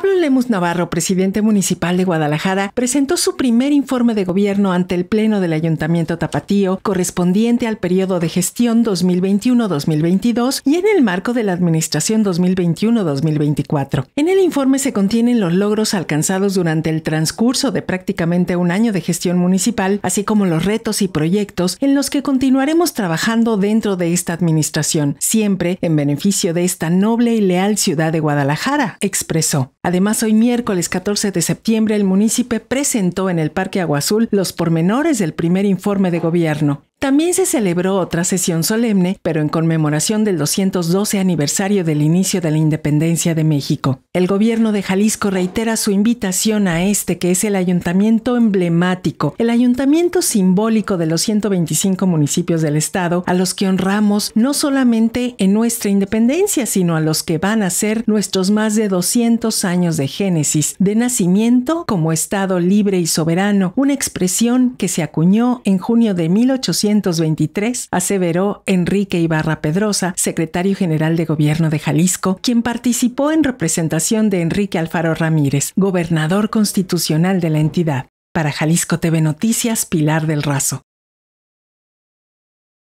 Pablo Lemus Navarro, presidente municipal de Guadalajara, presentó su primer informe de gobierno ante el Pleno del Ayuntamiento Tapatío, correspondiente al periodo de gestión 2021-2022 y en el marco de la Administración 2021-2024. En el informe se contienen los logros alcanzados durante el transcurso de prácticamente un año de gestión municipal, así como los retos y proyectos en los que continuaremos trabajando dentro de esta administración, siempre en beneficio de esta noble y leal ciudad de Guadalajara, expresó. Además, hoy miércoles 14 de septiembre, el municipio presentó en el Parque Agua Azul los pormenores del primer informe de gobierno. También se celebró otra sesión solemne, pero en conmemoración del 212 aniversario del inicio de la independencia de México. El gobierno de Jalisco reitera su invitación a este, que es el ayuntamiento emblemático, el ayuntamiento simbólico de los 125 municipios del estado, a los que honramos no solamente en nuestra independencia, sino a los que van a ser nuestros más de 200 años de génesis, de nacimiento como estado libre y soberano, una expresión que se acuñó en junio de 1800 1923, aseveró Enrique Ibarra Pedrosa, secretario general de gobierno de Jalisco, quien participó en representación de Enrique Alfaro Ramírez, gobernador constitucional de la entidad. Para Jalisco TV Noticias, Pilar del Razo.